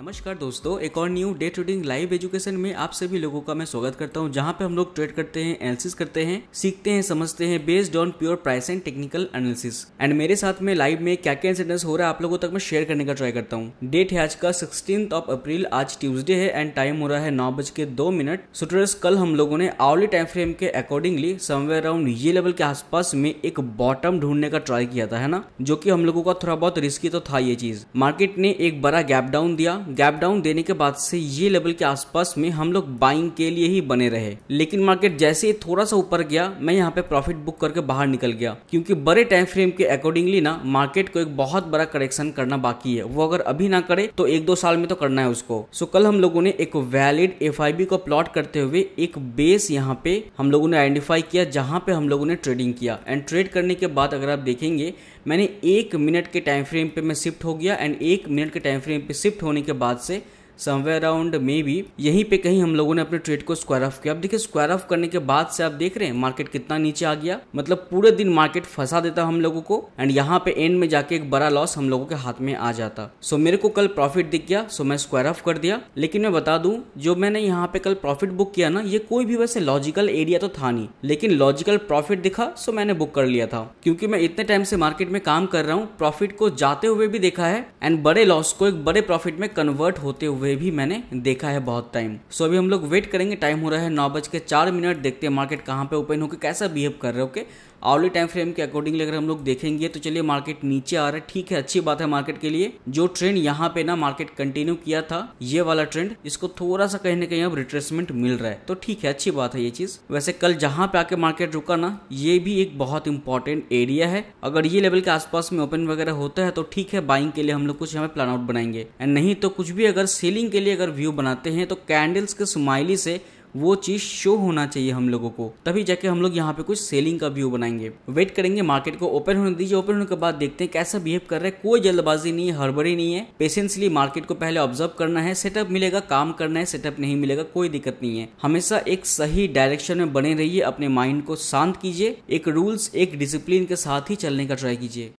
नमस्कार दोस्तों एक और new day trading live education में आप सभी लोगों का मैं स्वागत करता हूं जहां पे हम लोग ट्रेड करते हैं एनालिसिस करते हैं सीखते हैं समझते हैं based on pure price and technical analysis and मेरे साथ में लाइव में क्या क्या इंसिडेंस हो रहा है आप लोगों तक मैं शेयर करने का ट्राई करता हूँ डेट है आज का सिक्सटीन ऑफ अप्रैल आज ट्यूजडे है एंड टाइम हो रहा है नौ बज के दो मिनट सुटर्स कल हम लोगों ने आवली टाइम फ्रेम के अकॉर्डिंगली समवेयर अराउंड ये लेवल के आसपास में एक बॉटम ढूंढने का ट्राई किया था है ना जो की हम लोगों का थोड़ा बहुत रिस्की तो था ये चीज मार्केट ने एक बड़ा गैप डाउन दिया गैप डाउन देने के बाद से ये लेवल के आसपास में हम लोग बाइंग के लिए ही बने रहे लेकिन मार्केट जैसे ही थोड़ा सा ऊपर गया मैं यहाँ पे प्रॉफिट बुक करके बाहर निकल गया क्योंकि बड़े टाइम फ्रेम के अकॉर्डिंगली ना मार्केट को एक बहुत बड़ा करेक्शन करना बाकी है वो अगर अभी ना करे तो एक दो साल में तो करना है उसको सो कल हम लोगों ने एक वैलिड एफ को प्लॉट करते हुए एक बेस यहाँ पे हम लोगों ने आइडेंटिफाई किया जहाँ पे हम लोगों ने ट्रेडिंग किया एंड ट्रेड करने के बाद अगर आप देखेंगे मैंने एक मिनट के टाइम फ्रेम पे मैं शिफ्ट हो गया एंड एक मिनट के टाइम फ्रेम पे शिफ्ट होने के बाद से समवेयर अराउंड मे बी यहीं पे कहीं हम लोगों ने अपने ट्रेड को स्क्वायर ऑफ किया अब देखिए स्क्वायर ऑफ करने के बाद से आप देख रहे हैं मार्केट कितना नीचे आ गया मतलब पूरे दिन मार्केट फंसा देता हम लोगों को एंड यहाँ पे एंड में जाके एक बड़ा लॉस हम लोगों के हाथ में आ जाता सो so, मेरे को कल प्रॉफिट दिख गया सो so मैं स्क्वायर ऑफ कर दिया लेकिन मैं बता दू जो मैंने यहाँ पे कल प्रॉफिट बुक किया ना ये कोई भी वैसे लॉजिकल एरिया तो था नहीं लेकिन लॉजिकल प्रॉफिट दिखा सो मैंने बुक कर लिया था क्योंकि मैं इतने टाइम से मार्केट में काम कर रहा हूँ प्रॉफिट को जाते हुए भी देखा है एंड बड़े लॉस को एक बड़े प्रॉफिट में कन्वर्ट होते हुए वे भी मैंने देखा है बहुत टाइम सो अभी हम लोग वेट करेंगे टाइम हो रहा है नौ बज के चार मिनट देखते हैं मार्केट कहाँ पे ओपन होकर कैसा बिहेव कर रहे ओके आवली टाइम फ्रेम के अकॉर्डिंगली अगर हम लोग देखेंगे तो चलिए मार्केट नीचे आ रहा है ठीक है अच्छी बात है मार्केट के लिए जो ट्रेंड यहाँ पे ना मार्केट कंटिन्यू किया था ये वाला ट्रेंड इसको थोड़ा सा कहीं ना कहीं अब रिट्रेसमेंट मिल रहा है तो ठीक है अच्छी बात है ये चीज वैसे कल जहाँ पे आके मार्केट रुका ना ये भी एक बहुत इंपॉर्टेंट एरिया है अगर ये लेवल के आसपास में ओपन वगैरह होता है तो ठीक है बाइंग के लिए हम लोग कुछ यहाँ पे प्लान आउट बनाएंगे एंड नहीं तो कुछ भी अगर सेलिंग के लिए अगर व्यू बनाते हैं तो कैंडल्स के स्माइली से वो चीज़ शो होना चाहिए हम लोगों को तभी जाके हम लोग यहाँ पे कुछ सेलिंग का व्यू बनाएंगे वेट करेंगे मार्केट को ओपन होने दीजिए ओपन होने के बाद देखते हैं कैसा बिहेव कर रहा है कोई जल्दबाजी नहीं है हड़बड़ी नहीं है पेशेंसली मार्केट को पहले ऑब्जर्व करना है सेटअप मिलेगा काम करना है सेटअप नहीं मिलेगा कोई दिक्कत नहीं है हमेशा एक सही डायरेक्शन में बने रहिए अपने माइंड को शांत कीजिए एक रूल्स एक डिसिप्लिन के साथ ही चलने का ट्राई कीजिए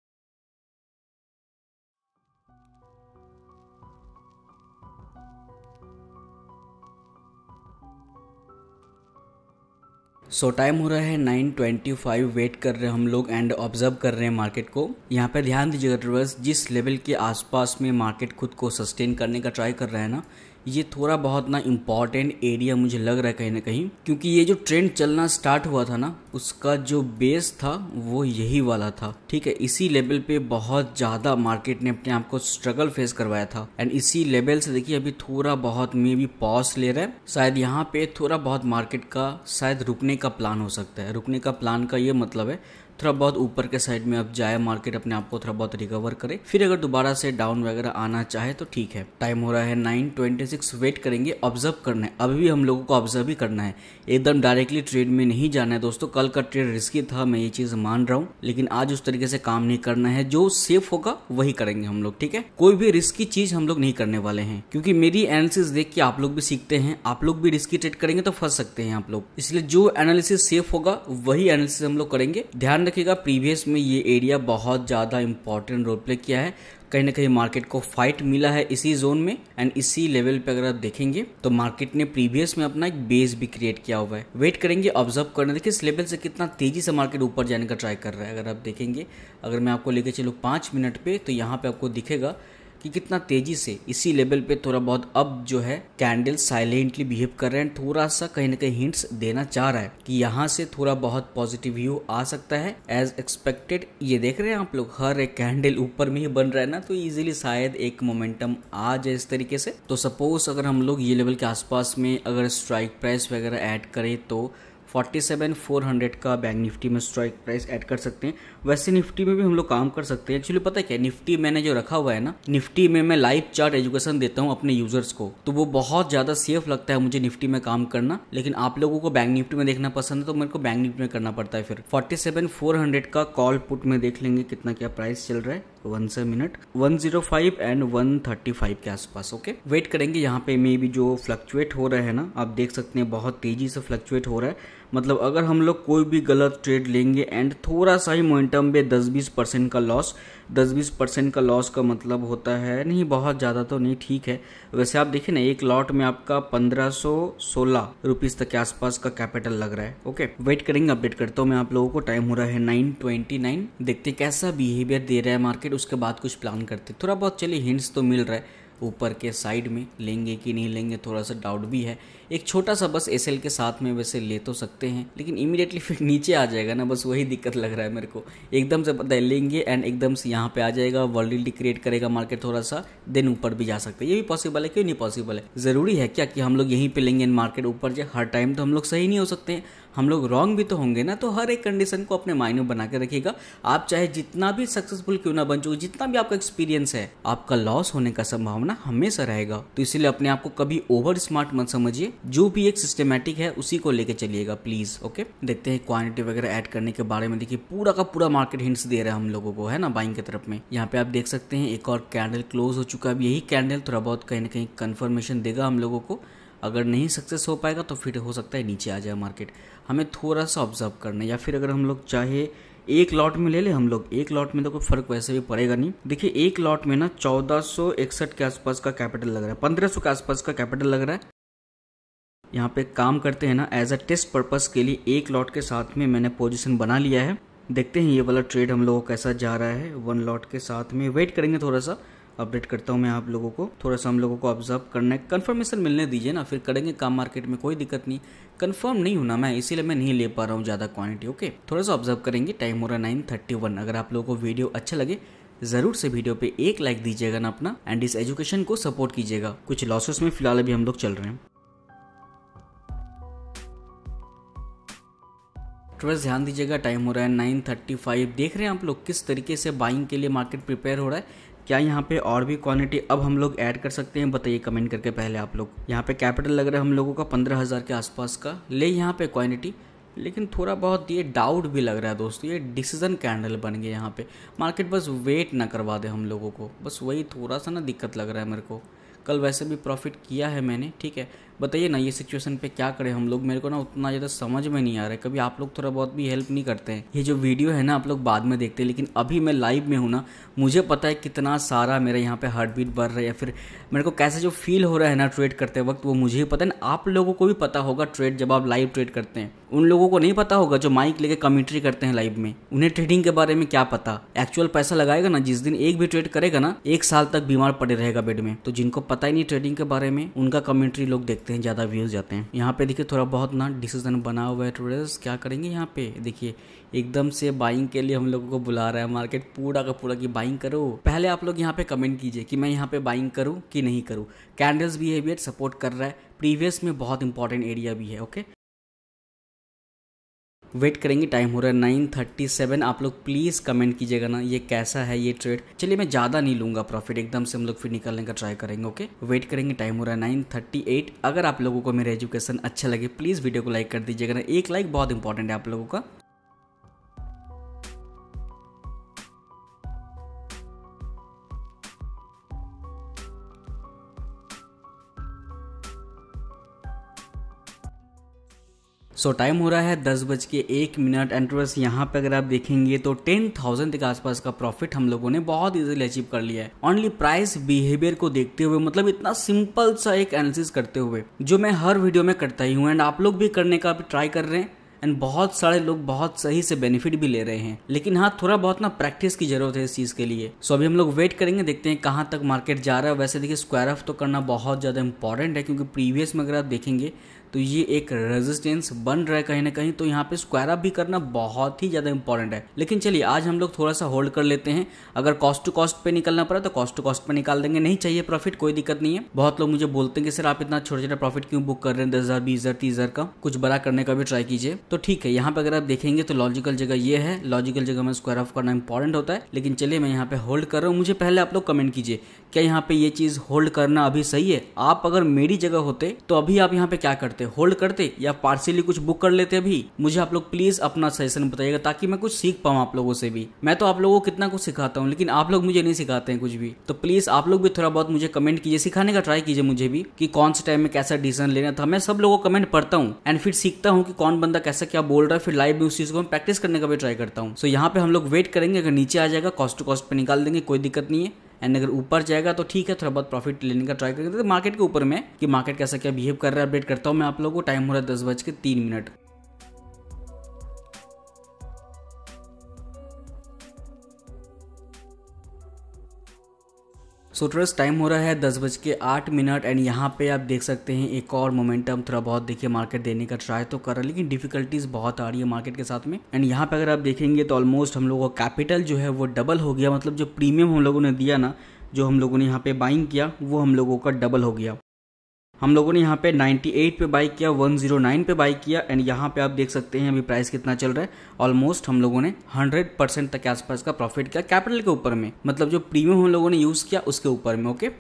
सो so, टाइम हो रहा है 9:25 वेट कर रहे हैं हम लोग एंड ऑब्जर्व कर रहे हैं मार्केट को यहाँ पर ध्यान दीजिएगा ट्रेवर्स जिस लेवल के आसपास में मार्केट खुद को सस्टेन करने का ट्राई कर रहा है ना ये थोड़ा बहुत ना इम्पॉर्टेंट एरिया मुझे लग रहा है कहीं ना कहीं क्योंकि ये जो ट्रेंड चलना स्टार्ट हुआ था ना उसका जो बेस था वो यही वाला था ठीक है इसी लेवल पे बहुत ज़्यादा मार्केट ने अपने आप को स्ट्रगल फेस करवाया था एंड इसी लेवल से देखिए अभी थोड़ा बहुत मे भी पॉज ले रहा है शायद यहाँ पे थोड़ा बहुत मार्केट का शायद रुकने का प्लान हो सकता है रुकने का प्लान का ये मतलब है थोड़ा बहुत ऊपर के साइड में अब जाए मार्केट अपने आप को थोड़ा बहुत रिकवर करे फिर अगर दोबारा से डाउन वगैरह आना चाहे तो ठीक है टाइम हो रहा है नाइन ट्वेंटी सिक्स वेट करेंगे ऑब्जर्व करना है अभी भी हम लोगों को ऑब्जर्व ही करना है एकदम डायरेक्टली ट्रेड में नहीं जाना है दोस्तों कल का ट्रेड रिस्की था मैं ये चीज मान रहा हूँ लेकिन आज उस तरीके से काम नहीं करना है जो सेफ होगा वही करेंगे हम लोग ठीक है कोई भी रिस्की चीज हम लोग नहीं करने वाले हैं क्योंकि मेरी एनालिसिस देख के आप लोग भी सीखते हैं आप लोग भी रिस्की ट्रेड करेंगे तो फंस सकते हैं आप लोग इसलिए जो एनालिसिस सेफ होगा वही एनालिसिस हम लोग करेंगे ध्यान रखिएगा प्रीवियस में ये एरिया बहुत ज़्यादा इंपॉर्टेंट रोल प्ले किया है कहीं ना कहीं मार्केट को फाइट मिला है इसी जोन में एंड इसी लेवल पे अगर आप देखेंगे तो मार्केट ने प्रीवियस में अपना एक बेस भी क्रिएट किया हुआ है वेट करेंगे ऑब्जर्व करने देखिए इस लेवल से कितना तेजी से मार्केट ऊपर जाने का ट्राई कर रहा है अगर आप देखेंगे अगर मैं आपको लेके चलूँ पाँच मिनट पे तो यहाँ पे आपको दिखेगा कि कितना तेजी से इसी लेवल पे थोड़ा बहुत अब जो है कैंडल साइलेंटली बिहेव कर रहे हैं थोड़ा सा कहीं ना कहीं हिंट्स देना चाह रहा है कि यहाँ से थोड़ा बहुत पॉजिटिव व्यू आ सकता है एज एक्सपेक्टेड ये देख रहे हैं आप लोग हर एक कैंडल ऊपर में ही बन रहा है ना तो इजिली शायद एक मोमेंटम आ जाए इस तरीके से तो सपोज अगर हम लोग ये लेवल के आसपास में अगर स्ट्राइक प्राइस वगैरह ऐड करें तो फोर्टी सेवन फोर हंड्रेड का बैंक निफ्टी में स्ट्राइक प्राइस ऐड कर सकते हैं वैसे निफ्टी में भी हम लोग काम कर सकते हैं एक्चुअली पता है क्या निफ्टी मैंने जो रखा हुआ है ना निफ्टी में मैं लाइव चार्ट एजुकेशन देता हूँ अपने यूजर्स को तो वो बहुत ज़्यादा सेफ लगता है मुझे निफ्टी में काम करना लेकिन आप लोगों को बैंक निफ्टी में देखना पसंद है तो मेरे को बैंक निफ्टी में करना पड़ता है फिर फोर्टी सेवन फोर हंड्रेड का कॉल पुट में देख लेंगे कितना क्या प्राइस चल रहा है वन से minute one zero five and one thirty five के आसपास ओके वेट करेंगे यहाँ पे मे भी जो फ्लक्चुएट हो रहा है ना आप देख सकते हैं बहुत तेजी से फ्लक्चुएट हो रहा है मतलब अगर हम लोग कोई भी गलत ट्रेड लेंगे एंड थोड़ा सा ही मोमेंटम पे 10-20 परसेंट का लॉस 10-20 परसेंट का लॉस का मतलब होता है नहीं बहुत ज़्यादा तो नहीं ठीक है वैसे आप देखिए ना एक लॉट में आपका पंद्रह सौ सोलह तक के आसपास का कैपिटल लग रहा है ओके वेट करेंगे अपडेट करता हूँ मैं आप लोगों को टाइम हो रहा है नाइन ट्वेंटी नाइन देखते कैसा बिहेवियर दे रहा है मार्केट उसके बाद कुछ प्लान करते थोड़ा बहुत चलिए हिंट्स तो मिल रहा है ऊपर के साइड में लेंगे कि नहीं लेंगे थोड़ा सा डाउट भी है एक छोटा सा बस एस के साथ में वैसे ले तो सकते हैं लेकिन इमिडिएटली फिर नीचे आ जाएगा ना बस वही दिक्कत लग रहा है मेरे को एकदम से पता लेंगे एंड एकदम से यहाँ पे आ जाएगा वर्ल्ड क्रिएट करेगा मार्केट थोड़ा सा देन ऊपर भी जा सकता है ये भी पॉसिबल है क्यों नहीं पॉसिबल है ज़रूरी है क्या कि हम लोग यहीं पर लेंगे एंड मार्केट ऊपर जाए हर टाइम तो हम लोग सही नहीं हो सकते हैं हम लोग रॉन्ग भी तो होंगे ना तो हर एक कंडीशन को अपने माइंड में बना के रखिएगा आप चाहे जितना भी सक्सेसफुल क्यों ना बन चुके जितना भी आपका एक्सपीरियंस है आपका लॉस होने का संभावना हमेशा रहेगा तो इसलिए अपने आप को कभी ओवर स्मार्ट मत समझिए जो भी एक सिस्टमेटिक है उसी को लेकर चलिएगा प्लीज ओके देखते हैं क्वांटिटी वगैरह एड करने के बारे में देखिए पूरा का पूरा मार्केट हिंट्स दे रहा है हम लोगों को है ना बाइंग की तरफ में यहाँ पे आप देख सकते हैं एक और कैंडल क्लोज हो चुका है यही कैंडल थोड़ा बहुत कहीं ना कहीं कंफर्मेशन देगा हम लोगों को अगर नहीं सक्सेस हो पाएगा तो फिर हो सकता है नीचे आ जाए मार्केट हमें थोड़ा सा ऑब्जर्व करना है या फिर अगर हम लोग चाहे एक लॉट में ले ले हम लोग एक लॉट में तो कोई फर्क वैसे भी पड़ेगा नहीं देखिए एक लॉट में ना चौदह के आसपास का कैपिटल लग रहा है पंद्रह के आसपास का कैपिटल लग रहा है यहाँ पे काम करते हैं ना एज अ टेस्ट पर्पस के लिए एक लॉट के साथ में मैंने पोजीशन बना लिया है देखते हैं ये वाला ट्रेड हम लोगों को कैसा जा रहा है वन लॉट के साथ में वेट करेंगे थोड़ा सा अपडेट करता हूँ मैं आप लोगों को थोड़ा सा हम लोगों को ऑब्जर्व करना है कन्फर्मेशन मिलने दीजिए ना फिर करेंगे काम मार्केट में कोई दिक्कत नहीं कंफर्म नहीं होना मैं इसीलिए मैं नहीं ले पा रहा हूँ ज़्यादा क्वांटिटी ओके थोड़ा सा ऑब्जर्व करेंगे टाइम हो रहा नाइन थर्टी वन अगर आप लोगों को वीडियो अच्छा लगे जरूर से वीडियो पे एक लाइक दीजिएगा ना अपना एंड इस एजुकेशन को सपोर्ट कीजिएगा कुछ लॉसेस में फिलहाल अभी हम लोग चल रहे हैं थोड़ा ध्यान दीजिएगा टाइम हो रहा है नाइन थर्टी फाइव देख रहे हैं आप लोग किस तरीके से बाइंग के लिए मार्केट प्रिपेयर हो रहा है क्या यहाँ पे और भी क्वांटिटी अब हम लोग ऐड कर सकते हैं बताइए कमेंट करके पहले आप लोग यहाँ पे कैपिटल लग रहा है हम लोगों का पंद्रह हज़ार के आसपास का ले यहाँ पे क्वांटिटी लेकिन थोड़ा बहुत ये डाउट भी लग रहा है दोस्तों ये डिसीजन कैंडल बन गया यहाँ पे मार्केट बस वेट ना करवा दे हम लोगों को बस वही थोड़ा सा ना दिक्कत लग रहा है मेरे को कल वैसे भी प्रॉफिट किया है मैंने ठीक है बताइए ना ये सिचुएशन पे क्या करें हम लोग मेरे को ना उतना ज़्यादा समझ में नहीं आ रहा है कभी आप लोग थोड़ा बहुत भी हेल्प नहीं करते हैं ये जो वीडियो है ना आप लोग बाद में देखते हैं लेकिन अभी मैं लाइव में हूँ ना मुझे पता है कितना सारा मेरा यहाँ पे हार्ट बीट बढ़ रहा है या फिर मेरे को कैसे जो फील हो रहा है ना ट्रेड करते वक्त वो मुझे ही पता है ना आप लोगों को भी पता होगा ट्रेड जब आप लाइव ट्रेड करते हैं उन लोगों को नहीं पता होगा जो माइक लेके कमेंट्री करते हैं लाइव में उन्हें ट्रेडिंग के बारे में क्या पता एक्चुअल पैसा लगाएगा ना जिस दिन एक भी ट्रेड करेगा ना एक साल तक बीमार पड़े रहेगा बेड में तो जिनको पता ही नहीं ट्रेडिंग के बारे में उनका कमेंट्री लोग देखते सकते हैं ज़्यादा व्यूज़ जाते हैं यहाँ पे देखिए थोड़ा बहुत ना डिसीजन बना हुआ है ट्रेडर्स क्या करेंगे यहाँ पे देखिए एकदम से बाइंग के लिए हम लोगों को बुला रहा है मार्केट पूरा का पूरा कि बाइंग करो पहले आप लोग यहाँ पे कमेंट कीजिए कि मैं यहाँ पे बाइंग करूँ कि नहीं करूँ कैंडल्स बिहेवियर सपोर्ट कर रहा है प्रीवियस में बहुत इंपॉर्टेंट एरिया भी है ओके वेट करेंगे टाइम हो रहा है नाइन थर्टी सेवन आप लोग प्लीज़ कमेंट कीजिएगा ना ये कैसा है ये ट्रेड चलिए मैं ज़्यादा नहीं लूँगा प्रॉफिट एकदम से हम लोग फिर निकालने का ट्राई करेंगे ओके वेट करेंगे टाइम हो रहा है नाइन थर्टी एट अगर आप लोगों को मेरा एजुकेशन अच्छा लगे प्लीज़ वीडियो को लाइक कर दीजिएगा ना एक लाइक बहुत इंपॉर्टेंट है आप लोगों का सो so, टाइम हो रहा है दस बज के एक मिनट एंड यहाँ पे अगर आप देखेंगे तो टेन थाउजेंड के आसपास का प्रॉफिट हम लोगों ने बहुत इजीली अचीव कर लिया है ऑनली प्राइस बिहेवियर को देखते हुए मतलब इतना सिंपल सा एक एनालिसिस करते हुए जो मैं हर वीडियो में करता ही हूँ एंड आप लोग भी करने का ट्राई कर रहे हैं एंड बहुत सारे लोग बहुत सही से बेनिफिट भी ले रहे हैं लेकिन हाँ थोड़ा बहुत ना प्रैक्टिस की जरूरत है इस चीज़ के लिए सो अभी हम लोग वेट करेंगे देखते हैं कहाँ तक मार्केट जा रहा है वैसे देखिए स्क्वायर ऑफ तो करना बहुत ज़्यादा इंपॉर्टेंट है क्योंकि प्रीवियस में अगर आप देखेंगे तो ये एक रेजिस्टेंस बन रहा है कहीं ना कहीं तो यहाँ पे स्क्वायर अप भी करना बहुत ही ज़्यादा इंपॉर्टेंट है लेकिन चलिए आज हम लोग थोड़ा सा होल्ड कर लेते हैं अगर कॉस्ट टू कॉस्ट पे निकलना पड़ा तो कॉस्ट टू कॉस्ट पे निकाल देंगे नहीं चाहिए प्रॉफिट कोई दिक्कत नहीं है बहुत लोग मुझे बोलते हैं कि सर आप इतना छोटा छोटे प्रॉफिट क्यों बुक कर रहे हैं दस हज़ार बीस हज़ार तीस हज़ार का कुछ बड़ा करने का भी ट्राई कीजिए तो ठीक है यहाँ पर अगर आप देखेंगे तो लॉजिकल जगह ये है लॉजिकल जगह में स्क्वायर ऑफ करना इंपॉर्टेंट होता है लेकिन चलिए मैं यहाँ पे होल्ड कर रहा हूँ मुझे पहले आप लोग कमेंट कीजिए क्या यहाँ पे ये चीज़ होल्ड करना अभी सही है आप अगर मेरी जगह होते तो अभी आप यहाँ पे क्या करते करते होल्ड करते या पार्सली कुछ बुक कर लेते अभी मुझे आप लोग प्लीज अपना सजेशन बताइएगा ताकि मैं कुछ सीख पाऊँ आप लोगों से भी मैं तो आप लोगों को कितना कुछ सिखाता हूँ लेकिन आप लोग मुझे नहीं सिखाते हैं कुछ भी तो प्लीज आप लोग भी थोड़ा बहुत मुझे कमेंट कीजिए सिखाने का ट्राई कीजिए मुझे भी कि कौन से टाइम में कैसा डिसीजन लेना था मैं सब लोगों को कमेंट पढ़ता हूँ एंड फिर सीखता हूँ कि कौन बंदा कैसा क्या बोल रहा है फिर लाइव में उस चीज को मैं प्रैक्टिस करने का भी ट्राई करता हूँ सो यहाँ पे हम लोग वेट करेंगे अगर नीचे आ जाएगा कॉस्ट टू कॉस्ट पे निकाल देंगे कोई दिक्कत नहीं है एंड अगर ऊपर जाएगा तो ठीक है थोड़ा बहुत प्रॉफिट लेने का ट्राई करेंगे तो मार्केट के ऊपर में कि मार्केट कैसा क्या बिहेव कर रहा है अपडेट करता हूँ मैं आप लोगों को टाइम हो रहा है दस बज के तीन मिनट सोटरस टाइम हो रहा है दस बज के आठ मिनट एंड यहाँ पे आप देख सकते हैं एक और मोमेंटम थोड़ा बहुत देखिए मार्केट देने का ट्राई तो कर रहा है लेकिन डिफिकल्टीज बहुत आ रही है मार्केट के साथ में एंड यहाँ पे अगर आप देखेंगे तो ऑलमोस्ट हम लोगों का कैपिटल जो है वो डबल हो गया मतलब जो प्रीमियम हम लोगों ने दिया ना जो हम लोगों ने यहाँ पे बाइंग किया वो हम लोगों का डबल हो गया हम लोगों ने यहाँ पे 98 पे बाई किया 109 पे बाई किया एंड यहाँ पे आप देख सकते हैं अभी प्राइस कितना चल रहा है ऑलमोस्ट हम लोगों ने 100 परसेंट तक के आसपास का प्रॉफिट किया कैपिटल के ऊपर में मतलब जो प्रीमियम हम लोगों ने यूज़ किया उसके ऊपर में okay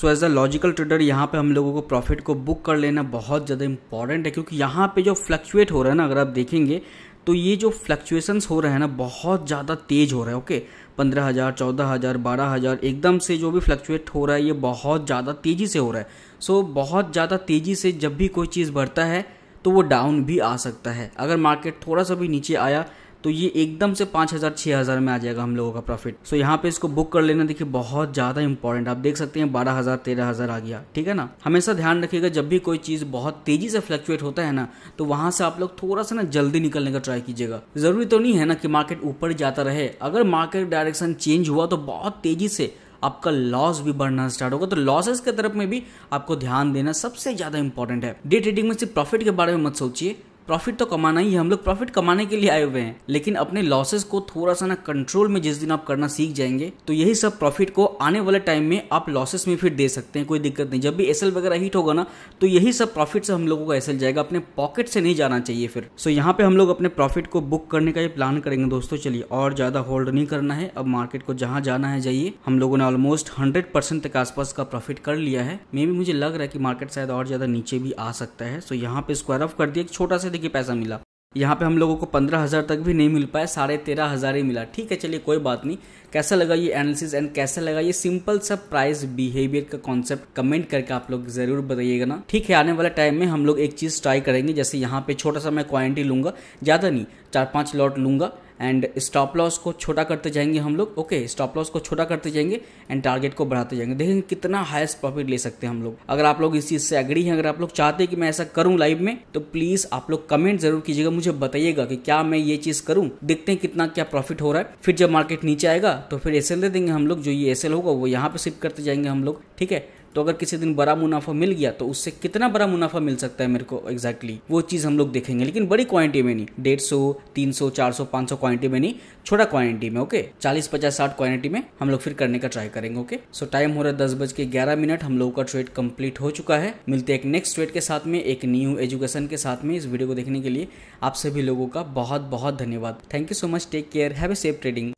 so as a logical trader यहाँ पे हम लोगों को प्रॉफिट को बुक कर लेना बहुत ज़्यादा इंपॉर्टेंट है क्योंकि यहाँ पे जो फ्लक्चुएट हो रहा है ना अगर आप देखेंगे तो ये जो फ्लक्चुएशंस हो रहे हैं ना बहुत ज़्यादा तेज़ हो रहे हैं ओके पंद्रह हज़ार चौदह हज़ार बारह हज़ार एकदम से जो भी फ्लक्चुएट हो रहा है ये बहुत ज़्यादा तेज़ी से हो रहा है सो so, बहुत ज़्यादा तेज़ी से जब भी कोई चीज़ बढ़ता है तो वो डाउन भी आ सकता है अगर मार्केट थोड़ा सा भी नीचे आया तो ये एकदम से पाँच हज़ार छः हज़ार में आ जाएगा हम लोगों का प्रॉफिट सो यहाँ पे इसको बुक कर लेना देखिए बहुत ज़्यादा इंपॉर्टेंट आप देख सकते हैं बारह हज़ार तेरह हज़ार आ गया ठीक है ना हमेशा ध्यान रखिएगा जब भी कोई चीज़ बहुत तेज़ी से फ्लक्चुएट होता है ना तो वहाँ से आप लोग थोड़ा सा ना जल्दी निकलने का ट्राई कीजिएगा ज़रूरी तो नहीं है ना कि मार्केट ऊपर जाता रहे अगर मार्केट डायरेक्शन चेंज हुआ तो बहुत तेज़ी से आपका लॉस भी बढ़ना स्टार्ट होगा तो लॉसेस के तरफ में भी आपको ध्यान देना सबसे ज़्यादा इंपॉर्टेंट है डे ट्रेडिंग में सिर्फ प्रॉफिट के बारे में मत सोचिए प्रॉफिट तो कमाना ही है हम लोग प्रॉफिट कमाने के लिए आए हुए हैं लेकिन अपने लॉसेस को थोड़ा सा ना कंट्रोल में जिस दिन आप करना सीख जाएंगे तो यही सब प्रॉफिट को आने वाले टाइम में आप लॉसेस में फिर दे सकते हैं कोई दिक्कत नहीं जब भी एस वगैरह हिट होगा ना तो यही सब प्रॉफिट से हम लोगों का एसएल जाएगा अपने पॉकेट से नहीं जाना चाहिए फिर सो so, यहाँ पे हम लोग अपने प्रॉफिट को बुक करने का ये प्लान करेंगे दोस्तों चलिए और ज़्यादा होल्ड नहीं करना है अब मार्केट को जहाँ जाना है जाइए हम लोगों ने ऑलमोस्ट हंड्रेड परसेंट के आसपास का प्रॉफिट कर लिया है मे भी मुझे लग रहा है कि मार्केट शायद और ज़्यादा नीचे भी आ सकता है सो यहाँ पे स्क्वायर ऑफ कर दिया छोटा सा देखिए पैसा मिला यहाँ पे हम लोगों को पंद्रह हज़ार तक भी नहीं मिल पाया साढ़े तेरह हज़ार ही मिला ठीक है चलिए कोई बात नहीं कैसा लगा ये एनालिसिस एंड कैसा लगा ये सिंपल सा प्राइस बिहेवियर का कॉन्सेप्ट कमेंट करके आप लोग ज़रूर बताइएगा ना ठीक है आने वाले टाइम में हम लोग एक चीज़ ट्राई करेंगे जैसे यहाँ पे छोटा सा मैं क्वान्टिटी लूँगा ज़्यादा नहीं चार पाँच लॉट लूँगा एंड स्टॉप लॉस को छोटा करते जाएंगे हम लोग ओके स्टॉप लॉस को छोटा करते जाएंगे एंड टारगेट को बढ़ाते जाएंगे देखेंगे कितना हाईएस्ट प्रॉफिट ले सकते हैं हम लोग अगर आप लोग इस चीज़ से अग्री हैं अगर आप लोग चाहते हैं कि मैं ऐसा करूं लाइव में तो प्लीज़ आप लोग कमेंट जरूर कीजिएगा मुझे बताइएगा कि क्या मैं ये चीज़ करूँ देखते हैं कितना क्या प्रॉफिट हो रहा है फिर जब मार्केट नीचे आएगा तो फिर एस दे देंगे हम लोग जो ये एस होगा वो यहाँ पे शिफ्ट करते जाएंगे हम लोग ठीक है तो अगर किसी दिन बड़ा मुनाफा मिल गया तो उससे कितना बड़ा मुनाफा मिल सकता है मेरे को एग्जैक्टली exactly? वो चीज़ हम लोग देखेंगे लेकिन बड़ी क्वांटिटी में नहीं डेढ़ सौ तीन सौ चार सौ पांच सौ क्वांटिटी में नहीं छोटा क्वांटिटी में ओके चालीस पचास साठ क्वांटिटी में हम लोग फिर करने का ट्राई करेंगे ओके सो टाइम हो रहा है दस बज के ग्यारह मिनट हम लोगों का ट्रेड कंप्लीट हो चुका है मिलते हैं एक नेक्स्ट ट्रेड के साथ में एक न्यू एजुकेशन के साथ में इस वीडियो को देखने के लिए आप सभी लोगों का बहुत बहुत धन्यवाद thank you so much take care have a safe trading